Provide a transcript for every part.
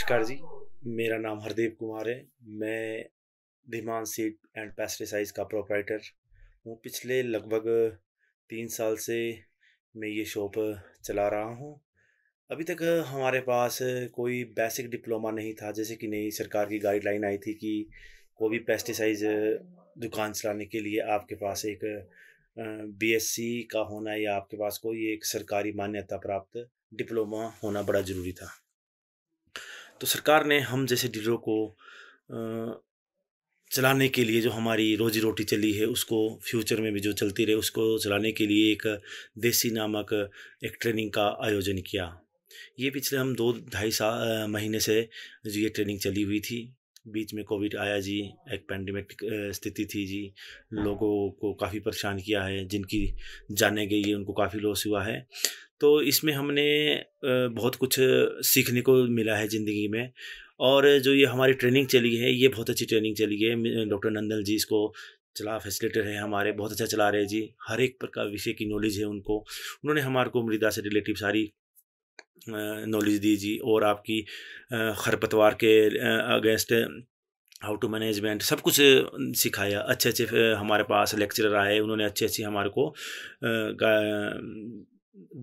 नमस्कार जी मेरा नाम हरदेव कुमार है मैं धीमान सीड एंड पेस्टिसाइज़ का प्रोपराइटर हूँ पिछले लगभग तीन साल से मैं ये शॉप चला रहा हूँ अभी तक हमारे पास कोई बेसिक डिप्लोमा नहीं था जैसे कि नई सरकार की गाइडलाइन आई थी कि कोई भी पेस्टिसाइज़ दुकान चलाने के लिए आपके पास एक बीएससी का होना या आपके पास कोई एक सरकारी मान्यता प्राप्त डिप्लोमा होना बड़ा ज़रूरी था तो सरकार ने हम जैसे डीलरों को चलाने के लिए जो हमारी रोजी रोटी चली है उसको फ्यूचर में भी जो चलती रहे उसको चलाने के लिए एक देसी नामक एक ट्रेनिंग का आयोजन किया ये पिछले हम दो ढाई साल महीने से जो ये ट्रेनिंग चली हुई थी बीच में कोविड आया जी एक पैंडमिक स्थिति थी जी हाँ। लोगों को काफ़ी परेशान किया है जिनकी जाने गई है उनको काफ़ी लॉस हुआ है तो इसमें हमने बहुत कुछ सीखने को मिला है ज़िंदगी में और जो ये हमारी ट्रेनिंग चली है ये बहुत अच्छी ट्रेनिंग चली है डॉक्टर नंदन जी इसको चला फैसिलिटेटर है हमारे बहुत अच्छा चला रहे जी हर एक प्रकार विषय की नॉलेज है उनको उन्होंने हमारे को मृदा से रिलेटिव सारी नॉलेज दीजिए और आपकी खरपतवार के अगेंस्ट हाउ टू मैनेजमेंट सब कुछ सिखाया अच्छे अच्छे हमारे पास लेक्चरर आए उन्होंने अच्छे अच्छे हमारे को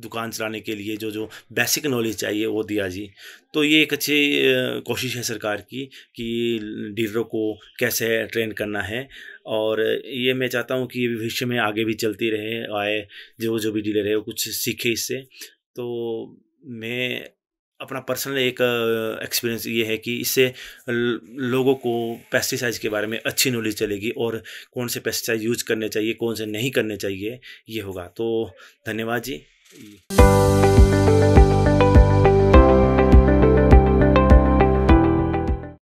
दुकान चलाने के लिए जो जो बेसिक नॉलेज चाहिए वो दिया जी तो ये एक अच्छी कोशिश है सरकार की कि डीलरों को कैसे ट्रेन करना है और ये मैं चाहता हूँ कि भविष्य में आगे भी चलती रहे आए जो जो भी डीलर है वो कुछ सीखे इससे तो मैं अपना पर्सनल एक एक्सपीरियंस ये है कि इससे लोगों को पेस्टिसाइड्स के बारे में अच्छी नॉलेज चलेगी और कौन से पेस्टिसाइड यूज करने चाहिए कौन से नहीं करने चाहिए ये होगा तो धन्यवाद जी